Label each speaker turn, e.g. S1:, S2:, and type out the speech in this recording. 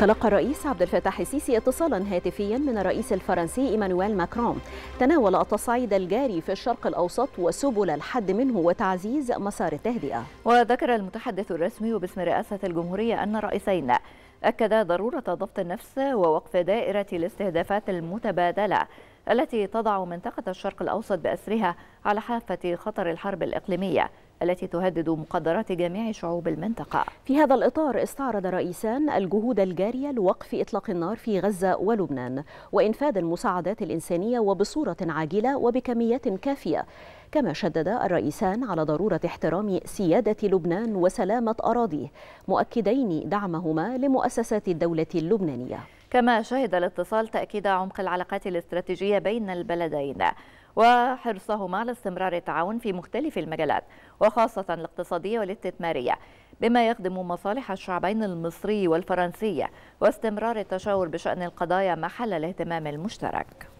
S1: تلقى الرئيس عبد الفتاح السيسي اتصالا هاتفيا من الرئيس الفرنسي ايمانويل ماكرون تناول التصعيد الجاري في الشرق الاوسط وسبل الحد منه وتعزيز
S2: مسار التهدئه. وذكر المتحدث الرسمي باسم رئاسه الجمهوريه ان الرئيسين اكدا ضروره ضبط النفس ووقف دائره الاستهدافات المتبادله التي تضع منطقه الشرق الاوسط باسرها على حافه خطر الحرب الاقليميه التي تهدد مقدرات جميع شعوب المنطقة في هذا الإطار استعرض رئيسان
S1: الجهود الجارية لوقف إطلاق النار في غزة ولبنان وإنفاذ المساعدات الإنسانية وبصورة عاجلة وبكميات كافية كما شدد الرئيسان على ضرورة احترام سيادة لبنان وسلامة أراضيه مؤكدين دعمهما لمؤسسات الدولة اللبنانية
S2: كما شهد الاتصال تأكيد عمق العلاقات الاستراتيجية بين البلدين وحرصهما على استمرار التعاون في مختلف المجالات وخاصة الاقتصادية والاستثمارية بما يخدم مصالح الشعبين المصري والفرنسي واستمرار التشاور بشأن القضايا محل الاهتمام المشترك